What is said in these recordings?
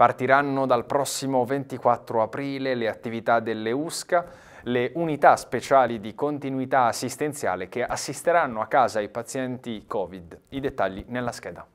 Partiranno dal prossimo 24 aprile le attività delle USCA, le unità speciali di continuità assistenziale che assisteranno a casa i pazienti Covid. I dettagli nella scheda.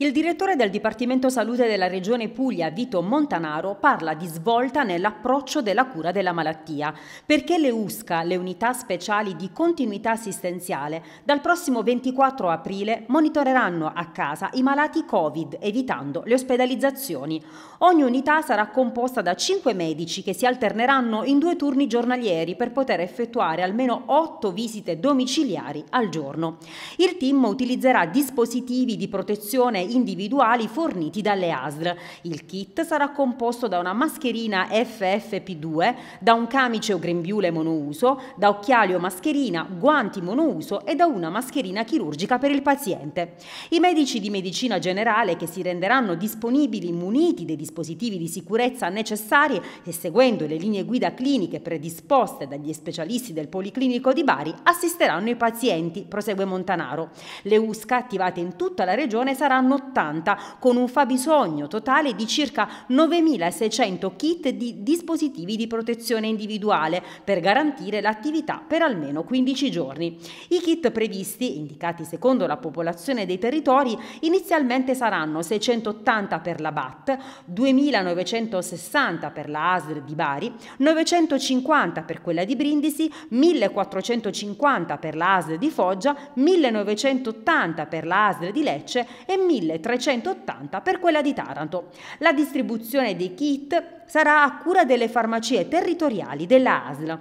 Il direttore del Dipartimento Salute della Regione Puglia, Vito Montanaro, parla di svolta nell'approccio della cura della malattia, perché le USCA, le unità speciali di continuità assistenziale, dal prossimo 24 aprile monitoreranno a casa i malati Covid, evitando le ospedalizzazioni. Ogni unità sarà composta da 5 medici che si alterneranno in due turni giornalieri per poter effettuare almeno 8 visite domiciliari al giorno. Il team utilizzerà dispositivi di protezione protezione individuali forniti dalle ASR. Il kit sarà composto da una mascherina FFP2, da un camice o grembiule monouso, da occhiali o mascherina, guanti monouso e da una mascherina chirurgica per il paziente. I medici di medicina generale che si renderanno disponibili muniti dei dispositivi di sicurezza necessari e seguendo le linee guida cliniche predisposte dagli specialisti del Policlinico di Bari assisteranno i pazienti, prosegue Montanaro. Le USCA attivate in tutta la regione saranno anno 80, con un fabbisogno totale di circa 9.600 kit di dispositivi di protezione individuale per garantire l'attività per almeno 15 giorni. I kit previsti, indicati secondo la popolazione dei territori, inizialmente saranno 680 per la BAT, 2.960 per la ASR di Bari, 950 per quella di Brindisi, 1.450 per la ASR di Foggia, 1.980 per la ASR di Lecce e 1380 per quella di Taranto. La distribuzione dei kit sarà a cura delle farmacie territoriali della ASL.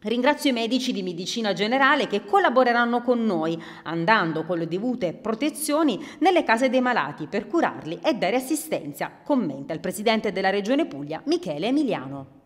Ringrazio i medici di medicina generale che collaboreranno con noi, andando con le dovute protezioni nelle case dei malati per curarli e dare assistenza, commenta il presidente della Regione Puglia Michele Emiliano.